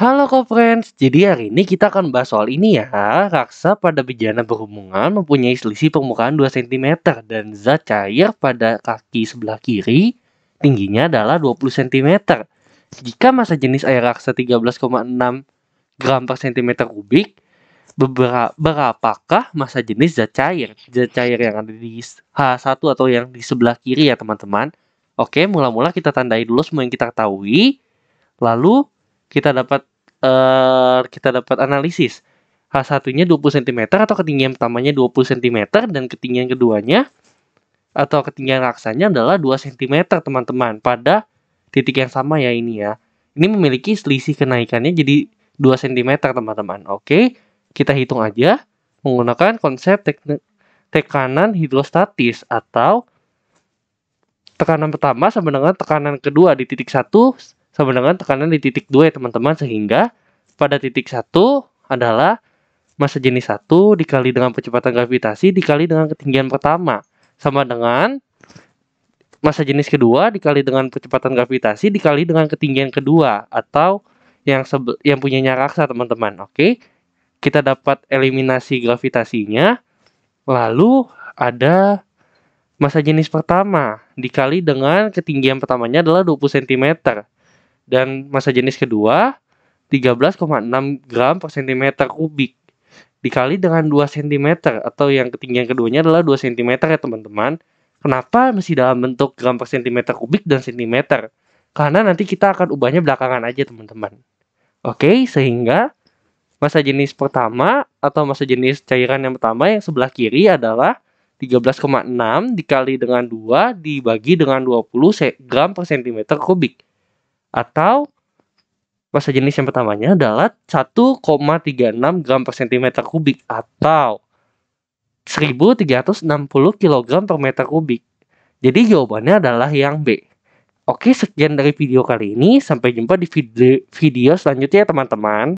Halo co-friends, jadi hari ini kita akan bahas soal ini ya Raksa pada bejana berhubungan mempunyai selisih permukaan 2 cm Dan zat cair pada kaki sebelah kiri tingginya adalah 20 cm Jika masa jenis air raksa 13,6 gram per cm kubik Berapakah masa jenis zat cair? Zat cair yang ada di H1 atau yang di sebelah kiri ya teman-teman Oke, mula-mula kita tandai dulu semua yang kita ketahui Lalu kita dapat uh, kita dapat analisis H1-nya 20 cm atau ketinggian pertamanya 20 cm dan ketinggian keduanya atau ketinggian raksanya adalah 2 cm teman-teman pada titik yang sama ya ini ya. Ini memiliki selisih kenaikannya jadi 2 cm teman-teman. Oke, kita hitung aja menggunakan konsep tek tekanan hidrostatis atau tekanan pertama sama dengan tekanan kedua di titik 1 sama dengan tekanan di titik 2 ya teman-teman sehingga pada titik 1 adalah massa jenis 1 dikali dengan percepatan gravitasi dikali dengan ketinggian pertama sama dengan massa jenis kedua dikali dengan percepatan gravitasi dikali dengan ketinggian kedua atau yang yang punyanya raksa teman-teman. Oke. Kita dapat eliminasi gravitasinya. Lalu ada massa jenis pertama dikali dengan ketinggian pertamanya adalah 20 cm dan masa jenis kedua 13,6 gram per cm kubik dikali dengan 2 cm atau yang ketinggian keduanya adalah 2 cm ya teman-teman. Kenapa masih dalam bentuk gram per cm kubik dan cm? Karena nanti kita akan ubahnya belakangan aja teman-teman. Oke, sehingga massa jenis pertama atau massa jenis cairan yang pertama yang sebelah kiri adalah 13,6 dikali dengan 2 dibagi dengan 20 gram per cm kubik atau masa jenis yang pertamanya adalah 1,36 gram per sentimeter kubik atau 1360 kg per meter kubik. Jadi jawabannya adalah yang B. Oke, sekian dari video kali ini. Sampai jumpa di video, video selanjutnya, teman-teman.